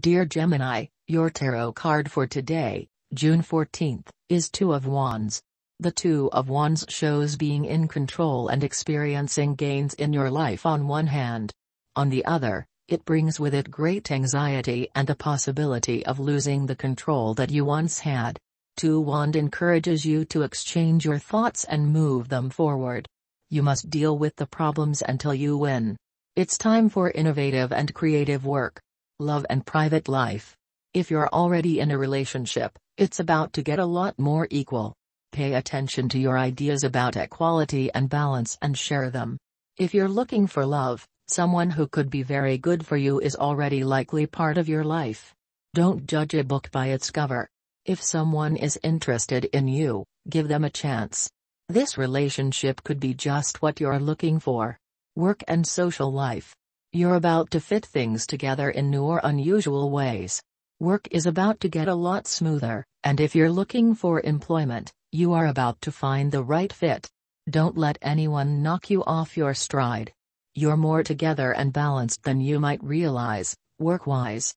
Dear Gemini, your tarot card for today, June 14th, is Two of Wands. The Two of Wands shows being in control and experiencing gains in your life on one hand. On the other, it brings with it great anxiety and the possibility of losing the control that you once had. Two Wand encourages you to exchange your thoughts and move them forward. You must deal with the problems until you win. It's time for innovative and creative work love and private life. If you're already in a relationship, it's about to get a lot more equal. Pay attention to your ideas about equality and balance and share them. If you're looking for love, someone who could be very good for you is already likely part of your life. Don't judge a book by its cover. If someone is interested in you, give them a chance. This relationship could be just what you're looking for. Work and social life. You're about to fit things together in new or unusual ways. Work is about to get a lot smoother, and if you're looking for employment, you are about to find the right fit. Don't let anyone knock you off your stride. You're more together and balanced than you might realize, work-wise.